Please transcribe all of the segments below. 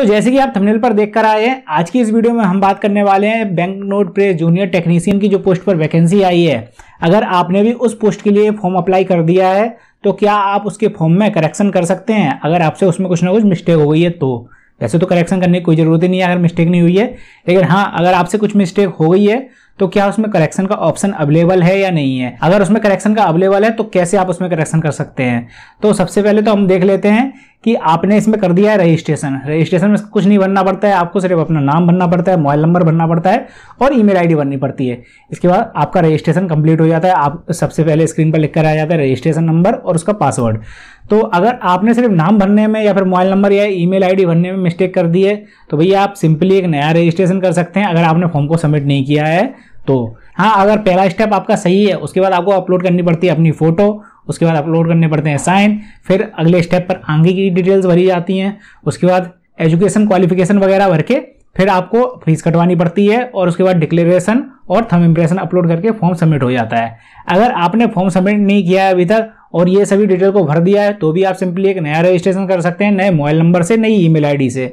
तो जैसे कि आप थंबनेल पर देखकर आए हैं आज की इस वीडियो में हम बात करने वाले हैं bank note press junior technician की जो पोस्ट पर वैकेंसी आई है अगर आपने भी उस पोस्ट के लिए फॉर्म अप्लाई कर दिया है तो क्या आप उसके फॉर्म में करेक्शन कर सकते हैं अगर आपसे उसमें कुछ ना कुछ मिस्टेक हो गई है तो वैसे तो करेक्शन करने की कोई ज़रूरत ही नहीं है अगर मिस्टेक नहीं हुई है लेकिन हाँ अगर आपसे कुछ मिस्टेक हो गई है तो क्या उसमें करेक्शन का ऑप्शन अवेलेबल है या नहीं है अगर उसमें करेक्शन का अवेलेबल है तो कैसे आप उसमें करेक्शन कर सकते हैं तो सबसे पहले तो हम देख लेते हैं कि आपने इसमें कर दिया है रजिस्ट्रेशन रजिस्ट्रेशन में कुछ नहीं भरना पड़ता है आपको सिर्फ अपना नाम भरना पड़ता है मोबाइल नंबर भरना पड़ता है और ईमेल आईडी भरनी पड़ती है इसके बाद आपका रजिस्ट्रेशन कंप्लीट हो जाता है आप सबसे पहले स्क्रीन पर लिख कर आ जाता है रजिस्ट्रेशन नंबर और उसका पासवर्ड तो अगर आपने सिर्फ नाम भरने में या फिर मोबाइल नंबर या ई मेल भरने में मिस्टेक कर दी है तो भैया आप सिंपली एक नया रजिस्ट्रेशन कर सकते हैं अगर आपने फॉर्म को सबमिट नहीं किया है तो हाँ अगर पहला स्टेप आपका सही है उसके बाद आपको अपलोड करनी पड़ती है अपनी फ़ोटो उसके बाद अपलोड करने पड़ते हैं साइन फिर अगले स्टेप पर आगे की डिटेल्स भरी जाती हैं उसके बाद एजुकेशन क्वालिफिकेशन वगैरह भर के फिर आपको फीस कटवानी पड़ती है और उसके बाद डिक्लेरेशन और थम इम्प्रेशन अपलोड करके फॉर्म सबमिट हो जाता है अगर आपने फॉर्म सबमिट नहीं किया है अभी तक और ये सभी डिटेल को भर दिया है तो भी आप सिंपली एक नया रजिस्ट्रेशन कर सकते हैं नए मोबाइल नंबर से नई ईमेल आईडी से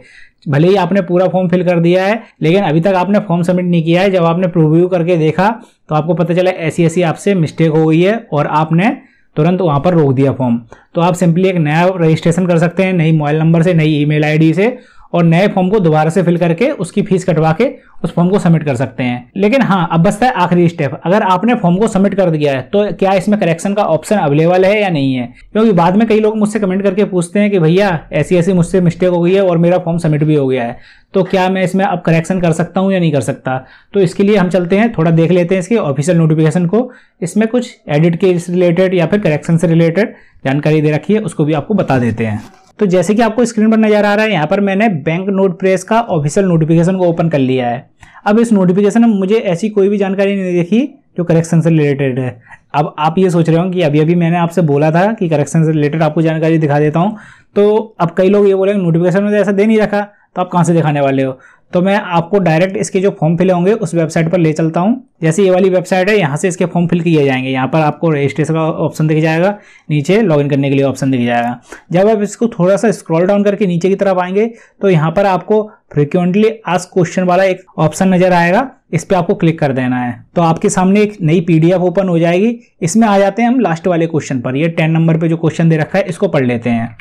भले ही आपने पूरा फॉर्म फिल कर दिया है लेकिन अभी तक आपने फॉर्म सबमिट नहीं किया है जब आपने प्रोव्यू करके देखा तो आपको पता चला ऐसी ऐसी आपसे मिस्टेक हो गई है और आपने तुरंत वहाँ पर रोक दिया फॉर्म तो आप सिंपली एक नया रजिस्ट्रेशन कर सकते हैं नई मोबाइल नंबर से नई ईमेल आईडी से और नए फॉर्म को दोबारा से फिल करके उसकी फीस कटवा के उस फॉर्म को सबमिट कर सकते हैं लेकिन हाँ अब बसता है आखिरी स्टेप अगर आपने फॉर्म को सबमिट कर दिया है तो क्या इसमें करेक्शन का ऑप्शन अवेलेबल है या नहीं है क्योंकि बाद में कई लोग मुझसे कमेंट करके पूछते हैं कि भैया ऐसी ऐसी मुझसे मिस्टेक हो गई है और मेरा फॉर्म सबमिट भी हो गया है तो क्या मैं इसमें अब करेक्शन कर सकता हूँ या नहीं कर सकता तो इसके लिए हम चलते हैं थोड़ा देख लेते हैं इसके ऑफिशियल नोटिफिकेशन को इसमें कुछ एडिट के रिलेटेड या फिर करेक्शन से रिलेटेड जानकारी दे रखी है उसको भी आपको बता देते हैं तो जैसे कि आपको स्क्रीन पर नजर आ रहा है यहाँ पर मैंने बैंक नोट प्रेस का ऑफिशियल नोटिफिकेशन को ओपन कर लिया है अब इस नोटिफिकेशन में मुझे ऐसी कोई भी जानकारी नहीं देखी जो करेक्शन से रिलेटेड है अब आप ये सोच रहे हो कि अभी अभी मैंने आपसे बोला था कि करेक्शन से रिलेटेड आपको जानकारी दिखा देता हूँ तो अब कई लोग ये बोलेंगे नोटिफिकेशन में तो ऐसा दे नहीं रखा तो आप कहाँ से दिखाने वाले हो तो मैं आपको डायरेक्ट इसके जो फॉर्म फिले होंगे उस वेबसाइट पर ले चलता हूँ जैसे ये वाली वेबसाइट है यहाँ से इसके फॉर्म फिल किए जाएंगे यहाँ पर आपको रजिस्ट्रेशन का ऑप्शन दिख जाएगा नीचे लॉगिन करने के लिए ऑप्शन दिख जाएगा जब आप इसको थोड़ा सा स्क्रॉल डाउन करके नीचे की तरफ आएंगे तो यहाँ पर आपको फ्रिक्वेंटली आज क्वेश्चन वाला एक ऑप्शन नजर आएगा इस पर आपको क्लिक कर देना है तो आपके सामने एक नई पी ओपन हो जाएगी इसमें आ जाते हैं हम लास्ट वाले क्वेश्चन पर यह टेन नंबर पर जो क्वेश्चन दे रखा है इसको पढ़ लेते हैं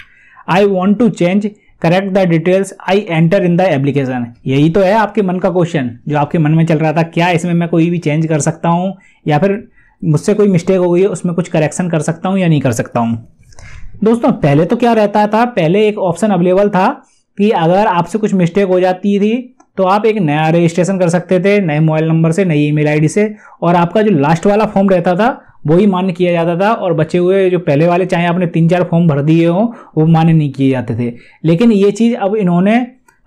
I want to change correct the details I enter in the application यही तो है आपके मन का क्वेश्चन जो आपके मन में चल रहा था क्या इसमें मैं कोई भी चेंज कर सकता हूँ या फिर मुझसे कोई मिस्टेक हो गई है उसमें कुछ करेक्शन कर सकता हूँ या नहीं कर सकता हूँ दोस्तों पहले तो क्या रहता था पहले एक ऑप्शन अवेलेबल था कि अगर आपसे कुछ मिस्टेक हो जाती थी तो आप एक नया रजिस्ट्रेशन कर सकते थे नए मोबाइल नंबर से नई ईमेल आईडी से और आपका जो लास्ट वाला फॉर्म रहता था वही मान्य किया जाता था और बचे हुए जो पहले वाले चाहे आपने तीन चार फॉर्म भर दिए हों वो मान्य नहीं किए जाते थे लेकिन ये चीज़ अब इन्होंने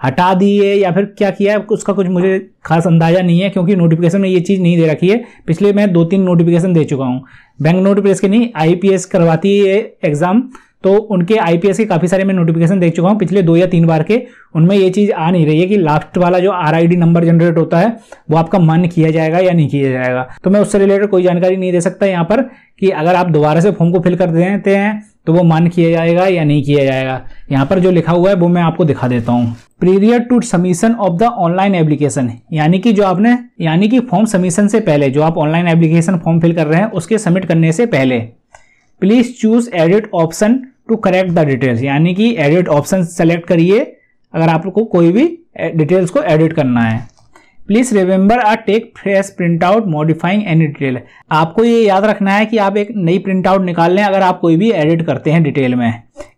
हटा दी है या फिर क्या किया है उसका कुछ मुझे खास अंदाजा नहीं है क्योंकि नोटिफिकेशन में ये चीज़ नहीं दे रखी है पिछले मैं दो तीन नोटिफिकेशन दे चुका हूँ बैंक नोटिफिकेशन नहीं आई करवाती है एग्ज़ाम तो उनके आईपीएस के काफ़ी सारे मैं नोटिफिकेशन देख चुका हूँ पिछले दो या तीन बार के उनमें ये चीज़ आ नहीं रही है कि लास्ट वाला जो आर नंबर जनरेट होता है वो आपका मन किया जाएगा या नहीं किया जाएगा तो मैं उससे रिलेटेड कोई जानकारी नहीं दे सकता यहाँ पर कि अगर आप दोबारा से फॉर्म को फिल कर देते हैं तो वो मान किया जाएगा या नहीं किया जाएगा यहाँ पर जो लिखा हुआ है वो मैं आपको दिखा देता हूँ period to submission of the online application यानी कि जो आपने यानी कि फॉर्म सबमिशन से पहले जो आप ऑनलाइन एप्लीकेशन फॉर्म फिल कर रहे हैं उसके सबमिट करने से पहले please choose edit option to correct the details यानी कि एडिट ऑप्शन सेलेक्ट करिए अगर आपको कोई भी डिटेल्स को एडिट करना है please remember a take fresh print out modifying any detail आपको ये याद रखना है कि आप एक नई प्रिंट आउट निकाल लें अगर आप कोई भी एडिट करते हैं डिटेल में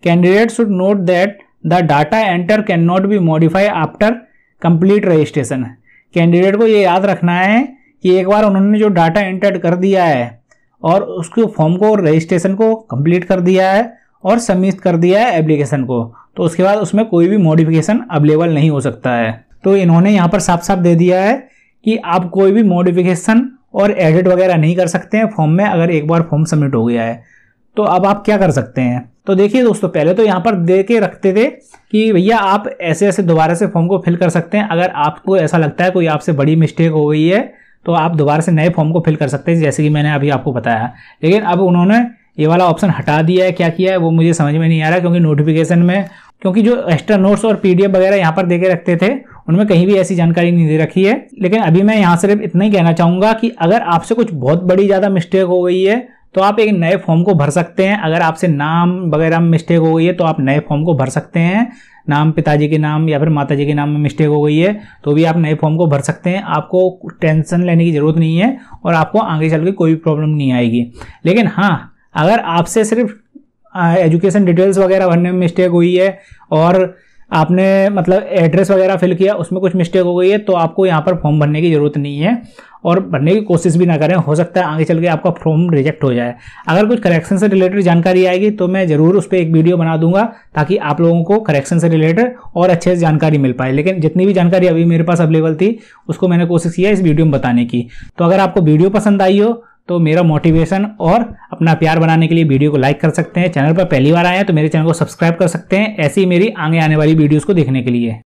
candidate should note that the data enter cannot be modify after complete registration candidate को ये याद रखना है कि एक बार उन्होंने जो डाटा एंटर कर दिया है और उसके फॉर्म को रजिस्ट्रेशन को कंप्लीट कर दिया है और सबमिट कर दिया है एप्लीकेशन को तो उसके बाद उसमें कोई भी मॉडिफिकेशन अवेलेबल नहीं हो सकता है तो इन्होंने यहाँ पर साफ साफ दे दिया है कि आप कोई भी मॉडिफिकेशन और एडिट वगैरह नहीं कर सकते हैं फॉर्म में अगर एक बार फॉर्म सबमिट हो गया है तो अब आप क्या कर सकते हैं तो देखिए दोस्तों पहले तो यहाँ पर दे के रखते थे कि भैया आप ऐसे ऐसे दोबारा से फॉर्म को फिल कर सकते हैं अगर आपको ऐसा लगता है कोई आपसे बड़ी मिस्टेक हो गई है तो आप दोबारा से नए फॉर्म को फिल कर सकते हैं जैसे कि मैंने अभी आपको बताया लेकिन अब उन्होंने ये वाला ऑप्शन हटा दिया है क्या किया है वो मुझे समझ में नहीं आ रहा क्योंकि नोटिफिकेशन में क्योंकि जो एक्स्ट्रा नोट्स और पीडीएफ वगैरह यहाँ पर देके रखते थे उनमें कहीं भी ऐसी जानकारी नहीं दे रखी है लेकिन अभी मैं यहाँ सिर्फ इतना ही कहना चाहूँगा कि अगर आपसे कुछ बहुत बड़ी ज़्यादा मिस्टेक हो गई है तो आप एक नए फॉर्म को भर सकते हैं अगर आपसे नाम वगैरह मिस्टेक हो गई है तो आप नए फॉर्म को भर सकते हैं नाम पिताजी के नाम या फिर माता जी के नाम में मिस्टेक हो गई है तो भी आप नए फॉर्म को भर सकते हैं आपको टेंशन लेने की ज़रूरत नहीं है और आपको आगे चल के कोई प्रॉब्लम नहीं आएगी लेकिन हाँ अगर आपसे सिर्फ एजुकेशन डिटेल्स वगैरह भरने में मिस्टेक हुई है और आपने मतलब एड्रेस वगैरह फिल किया उसमें कुछ मिस्टेक हो गई है तो आपको यहाँ पर फॉर्म भरने की ज़रूरत नहीं है और भरने की कोशिश भी ना करें हो सकता है आगे चल के आपका फॉर्म रिजेक्ट हो जाए अगर कुछ करेक्शन से रिलेटेड जानकारी आएगी तो मैं ज़रूर उस पर एक वीडियो बना दूंगा ताकि आप लोगों को करेक्शन से रिलेटेड और अच्छे से जानकारी मिल पाए लेकिन जितनी भी जानकारी अभी मेरे पास अवेलेबल थी उसको मैंने कोशिश किया इस वीडियो में बताने की तो अगर आपको वीडियो पसंद आई हो तो मेरा मोटिवेशन और अपना प्यार बनाने के लिए वीडियो को लाइक कर सकते हैं चैनल पर पहली बार आए हैं तो मेरे चैनल को सब्सक्राइब कर सकते हैं ऐसी मेरी आगे आने वाली वीडियोज़ को देखने के लिए